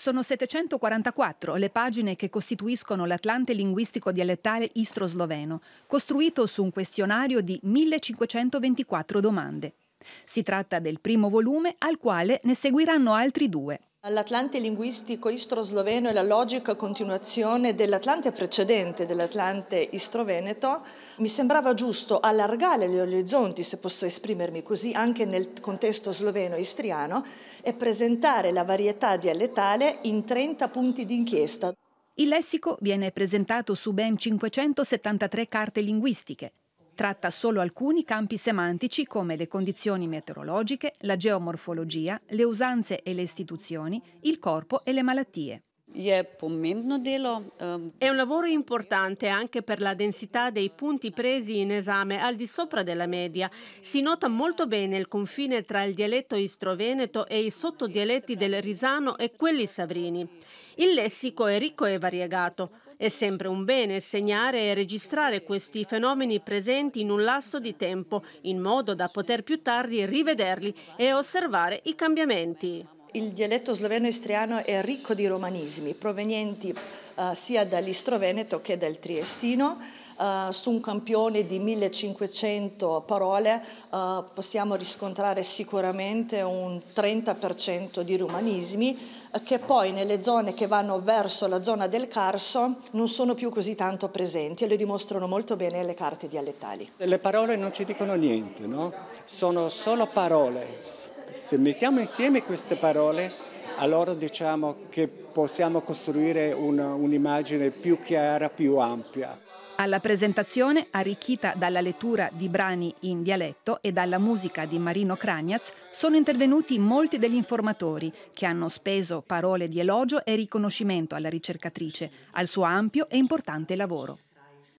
Sono 744 le pagine che costituiscono l'Atlante linguistico dialettale istro-sloveno, costruito su un questionario di 1524 domande. Si tratta del primo volume al quale ne seguiranno altri due, All'Atlante linguistico istro-sloveno è la logica continuazione dell'Atlante precedente, dell'Atlante istro-veneto. Mi sembrava giusto allargare gli orizzonti, se posso esprimermi così, anche nel contesto sloveno-istriano e presentare la varietà dialettale in 30 punti di inchiesta. Il lessico viene presentato su ben 573 carte linguistiche, Tratta solo alcuni campi semantici come le condizioni meteorologiche, la geomorfologia, le usanze e le istituzioni, il corpo e le malattie. Ehm, è un lavoro importante anche per la densità dei punti presi in esame al di sopra della media. Si nota molto bene il confine tra il dialetto istroveneto e i sottodialetti del Risano e quelli savrini. Il lessico è ricco e variegato. È sempre un bene segnare e registrare questi fenomeni presenti in un lasso di tempo, in modo da poter più tardi rivederli e osservare i cambiamenti. Il dialetto sloveno-istriano è ricco di romanismi provenienti eh, sia dall'istroveneto che dal triestino. Eh, su un campione di 1500 parole eh, possiamo riscontrare sicuramente un 30% di romanismi eh, che poi nelle zone che vanno verso la zona del Carso non sono più così tanto presenti e lo dimostrano molto bene le carte dialettali. Le parole non ci dicono niente, no? sono solo parole se mettiamo insieme queste parole, allora diciamo che possiamo costruire un'immagine più chiara, più ampia. Alla presentazione, arricchita dalla lettura di brani in dialetto e dalla musica di Marino Cragnaz, sono intervenuti molti degli informatori che hanno speso parole di elogio e riconoscimento alla ricercatrice, al suo ampio e importante lavoro.